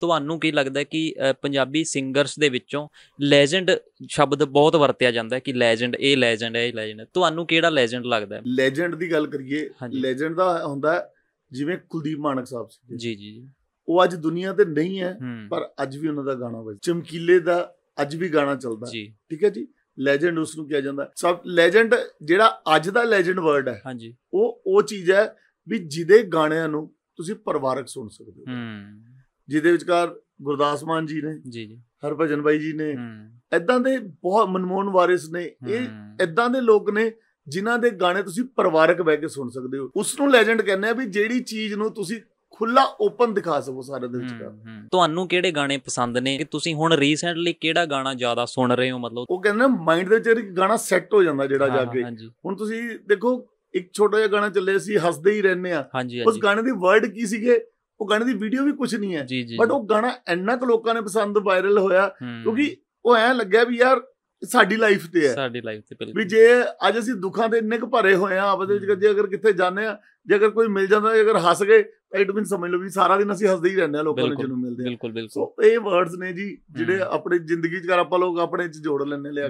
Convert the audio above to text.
ਤੁਹਾਨੂੰ ਕੀ ਲੱਗਦਾ ਕਿ ਪੰਜਾਬੀ ਸਿੰਗਰਸ ਦੇ ਵਿੱਚੋਂ ਲੈਜੈਂਡ ਸ਼ਬਦ ਬਹੁਤ ਵਰਤਿਆ ਜਾਂਦਾ ਹੈ ਕਿ ਲੈਜੈਂਡ ਇਹ ਲੈਜੈਂਡ ਹੈ ਇਹ ਲੈਜੈਂਡ ਤੁਹਾਨੂੰ ਕਿਹੜਾ ਲੈਜੈਂਡ ਲੱਗਦਾ ਹੈ ਲੈਜੈਂਡ ਦੀ ਗੱਲ ਕਰੀਏ ਲੈਜੈਂਡ ਦਾ ਹੁੰਦਾ ਜਿਵੇਂ ਕੁਲਦੀਪ ਮਾਨਕ ਸਾਹਿਬ ਸੀ ਜੀ ਜੀ ਉਹ ਅੱਜ ਦੁਨੀਆ ਤੇ ਨਹੀਂ ਹੈ ਪਰ ਅੱਜ ਵੀ ਉਹਨਾਂ ਦਾ ਗਾਣਾ ਵੱਜ ਚਮਕੀਲੇ ਦਾ ਅੱਜ ਵੀ ਗਾਣਾ ਚੱਲਦਾ ਹੈ ਠੀਕ ਹੈ ਜੀ ਲੈਜੈਂਡ ਉਸ ਨੂੰ ਕਿਹਾ ਜਾਂਦਾ ਸਭ ਲੈਜੈਂਡ ਜਿਹੜਾ ਅੱਜ ਦਾ ਲੈਜੈਂਡ ਵਰਡ ਹੈ ਹਾਂਜੀ ਉਹ ਉਹ ਚੀਜ਼ ਹੈ ਵੀ ਜਿਹਦੇ ਗਾਣਿਆਂ ਨੂੰ ਤੁਸੀਂ ਪਰਿਵਾਰਕ ਸੁਣ ਸਕਦੇ ਹੋ ਜਿਹਦੇ ਵਿਚਕਾਰ ਗੁਰਦਾਸ ਮਾਨ ਜੀ ਨੇ ਜੀ ਜੀ ਹਰਭਜਨ ਬਾਈ ਜੀ ਨੇ ਐਦਾਂ ਦੇ ਬਹੁਤ ਮਨਮੋਹਨ ਵਾਰਿਸ ਨੇ ਇਹ ਐਦਾਂ ਦੇ ਲੋਕ ਨੇ ਜਿਨ੍ਹਾਂ ਦੇ ਗਾਣੇ ਤੁਸੀਂ ਪਰਿਵਾਰਕ ਬਹਿ ਕੇ ਸੁਣ ਸਕਦੇ ਹੋ ਉਸ ਨੂੰ ਲੈਜੈਂਡ ਕਹਿੰਦੇ ਆ ਵੀ ਜਿਹੜੀ ਚੀਜ਼ ਨੂੰ ਤੁਸੀਂ ਖੁੱਲਾ ਓਪਨ ਦਿਖਾ ਸਕੋ ਸਾਰੇ ਦੇ ਵਿਚਕਾਰ ਤੁਹਾਨੂੰ ਕਿਹੜੇ ਗਾਣੇ ਪਸੰਦ ਨੇ ਕਿ ਤੁਸੀਂ ਹੁਣ ਰੀਸੈਂਟਲੀ ਕਿਹੜਾ ਗਾਣਾ ਜ਼ਿਆਦਾ ਸੁਣ ਰਹੇ ਹੋ ਮਤਲਬ ਉਹ ਕਹਿੰਦੇ ਮਾਈਂਡ ਦੇ ਵਿੱਚ ਇੱਕ ਗਾਣਾ ਸੈੱਟ ਹੋ ਜਾਂਦਾ ਜਿਹੜਾ ਜਾ ਕੇ ਹੁਣ ਤੁਸੀਂ ਦੇਖੋ ਇੱਕ ਛੋਟਾ ਜਿਹਾ ਗਾਣਾ ਚੱਲੇ ਸੀ ਹੱਸਦੇ ਹੀ ਰਹਿੰਦੇ ਆ ਉਸ ਗਾਣੇ ਦੀ ਵਰਡ ਕੀ ਸੀਗੇ ਉਹ ਗਾਣੇ ਦੀ ਵੀਡੀਓ ਵੀ ਕੁਝ ਨਹੀਂ ਹੈ ਬਟ ਉਹ ਗਾਣਾ ਇੰਨਾ ਕੁ ਲੋਕਾਂ ਨੇ ਪਸੰਦ ਵਾਇਰਲ ਹੋਇਆ ਕਿਉਂਕਿ ਉਹ ਐ ਲੱਗਿਆ ਵੀ ਯਾਰ ਸਾਡੀ ਲਾਈਫ ਤੇ ਹੈ ਸਾਡੀ ਲਾਈਫ ਤੇ ਬਿਲਕੁਲ ਵੀ ਜੇ ਅੱਜ ਅਸੀਂ ਦੁੱਖਾਂ ਦੇ ਇੰਨੇ ਕੁ ਭਰੇ ਹੋਏ ਆ ਆਪਦੇ ਵਿੱਚ ਜੇ ਅਗਰ ਕਿੱਥੇ ਜਾਂਦੇ ਆ ਜੇ ਅਗਰ ਕੋਈ ਮਿਲ ਜਾਂਦਾ ਜੇ ਅਗਰ ਹੱਸ ਗਏ ਤਾਂ ਇਟ ਮੀਨ ਸਮਝ ਲਓ ਵੀ ਸਾਰਾ ਦਿਨ ਅਸੀਂ ਹੱਸਦੇ ਹੀ ਰਹਿੰਦੇ ਆ ਲੋਕਾਂ ਨੂੰ ਜਦੋਂ ਮਿਲਦੇ ਆ ਬਿਲਕੁਲ ਬਿਲਕੁਲ ਸੋ ਇਹ ਵਰਡਸ ਨੇ ਜੀ ਜਿਹੜੇ ਆਪਣੇ ਜ਼ਿੰਦਗੀ 'ਚ ਕਰ ਆਪਾਂ ਲੋਕ ਆਪਣੇ 'ਚ ਜੋੜ ਲੈਣੇ ਲਿਆ